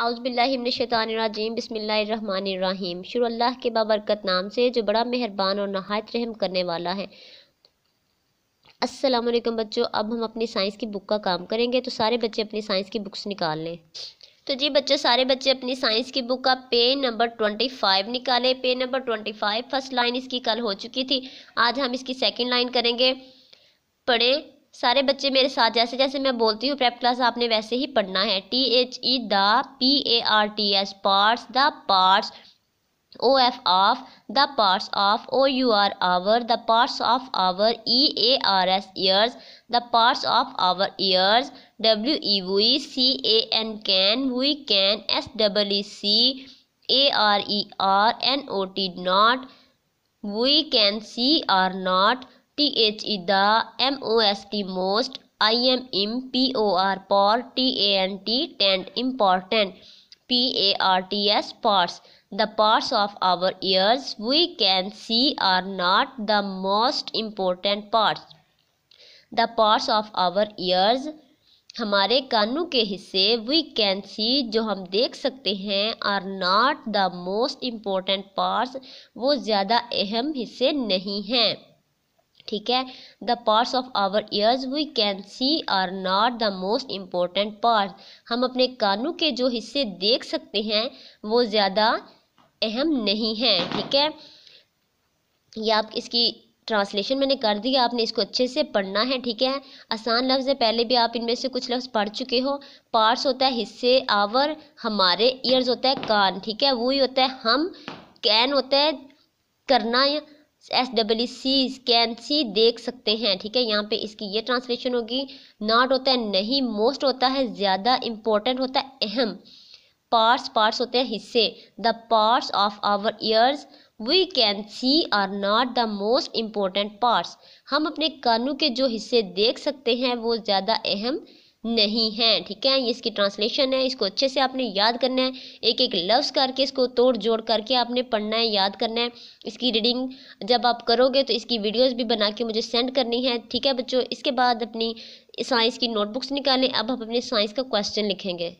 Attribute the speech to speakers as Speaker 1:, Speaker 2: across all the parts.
Speaker 1: आउज़बिल्लिमिनशैतानरजीम बसमीम शुरू के बाबरकत नाम से जो बड़ा मेहरबान और नहायत रहम करने वाला है अस्सलाम वालेकुम बच्चों अब हम अपनी साइंस की बुक का काम करेंगे तो सारे बच्चे अपनी साइंस की बुक्स निकाल लें तो जी बच्चों सारे बच्चे अपनी साइंस की बुक का पेज नंबर ट्वेंटी फाइव निकालें page number twenty five first line इसकी कल हो चुकी थी आज हम इसकी सेकेंड लाइन करेंगे पढ़ें सारे बच्चे मेरे साथ जैसे जैसे मैं बोलती हूँ प्रेप क्लास आपने वैसे ही पढ़ना है T H E the P A R T S parts the parts O F of the parts of O U R our the parts of our E A R S ears the parts of our ears W E we C A N can we can S double E see A R E are N O T not we can see are not T H E the M O S T most I M im P O R por T A N T tant important P A R T S parts the parts of our ears we can see are not the most important parts the parts of our ears हमारे कानों के हिस्से we can सी जो हम देख सकते हैं are not the most important parts वो ज़्यादा अहम हिस्से नहीं हैं ठीक है the parts of our ears we can see are not the most important part हम अपने कानों के जो हिस्से देख सकते हैं वो ज़्यादा अहम नहीं हैं ठीक है या आप इसकी ट्रांसलेशन मैंने कर दी आपने इसको अच्छे से पढ़ना है ठीक है आसान लफ्ज़ है पहले भी आप इनमें से कुछ लफ्ज़ पढ़ चुके हो पार्ट्स होता है हिस्से आवर हमारे ईयर्स होता है कान ठीक है वो ही होता है हम कैन होता है करना या S double C can see देख सकते हैं ठीक है यहाँ पे इसकी ये ट्रांसलेशन होगी नॉट होता है नहीं मोस्ट होता है ज़्यादा इम्पोर्टेंट होता है अहम पार्ट्स पार्ट्स होते हैं हिस्से the parts of our ears we can see are not the most important parts हम अपने कानों के जो हिस्से देख सकते हैं वो ज़्यादा अहम नहीं है ठीक है ये इसकी ट्रांसलेशन है इसको अच्छे से आपने याद करना है एक एक लफ्स करके इसको तोड़ जोड़ करके आपने पढ़ना है याद करना है इसकी रीडिंग जब आप करोगे तो इसकी वीडियोस भी बना के मुझे सेंड करनी है ठीक है बच्चों इसके बाद अपनी साइंस की नोटबुक्स निकालें अब हम अपने साइंस का क्वेश्चन लिखेंगे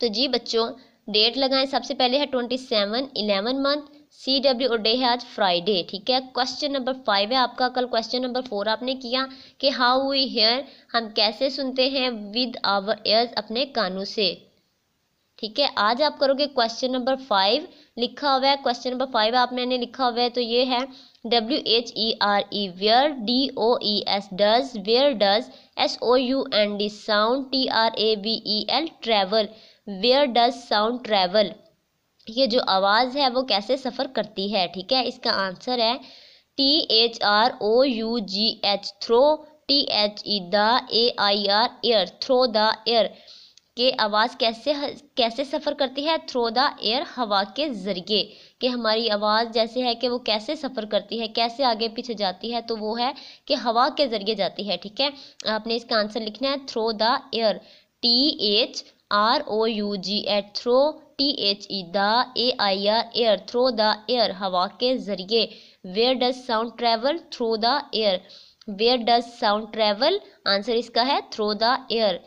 Speaker 1: तो जी बच्चों डेट लगाएं सबसे पहले है twenty seven eleven month C W day है आज फ्राइडे ठीक है क्वेश्चन नंबर फाइव है आपका कल क्वेश्चन नंबर फोर आपने किया कि हाउ वी हेयर हम कैसे सुनते हैं विद आवर एयर्स अपने कानों से ठीक है आज आप करोगे क्वेश्चन नंबर फाइव लिखा हुआ है क्वेश्चन नंबर फाइव आप मैंने लिखा हुआ है तो ये है W H E R E where D O E S does where does S O U N D sound T R A B E L travel where does sound travel ये जो आवाज़ है वो कैसे सफ़र करती है ठीक है इसका आंसर है T H R O U G H through T H E the A I R air through the air के आवाज़ कैसे कैसे सफ़र करती है थ्रो द एयर हवा के ज़रिए कि हमारी आवाज़ जैसे है कि वो कैसे सफ़र करती है कैसे आगे पीछे जाती है तो वो है कि हवा के ज़रिए जाती है ठीक है आपने इसका आंसर लिखना है through the air T H R O U G H through T H E the A I R air through the air हवा के जरिए where does sound travel through the air where does sound travel answer इसका है through the air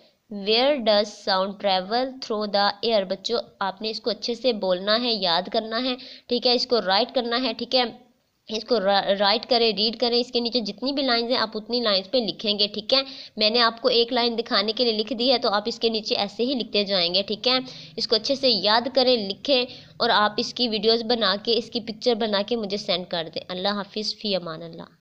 Speaker 1: where does sound travel through the air बच्चों आपने इसको अच्छे से बोलना है याद करना है ठीक है इसको राइट करना है ठीक है इसको राइट करें रीड करें इसके नीचे जितनी भी लाइंस हैं आप उतनी लाइंस पे लिखेंगे ठीक है मैंने आपको एक लाइन दिखाने के लिए लिख दी है तो आप इसके नीचे ऐसे ही लिखते जाएंगे ठीक है इसको अच्छे से याद करें लिखें और आप इसकी वीडियोस बना के इसकी पिक्चर बना के मुझे सेंड कर दें अल्लाह हाफिज़ फ़ी अमान अल्लाह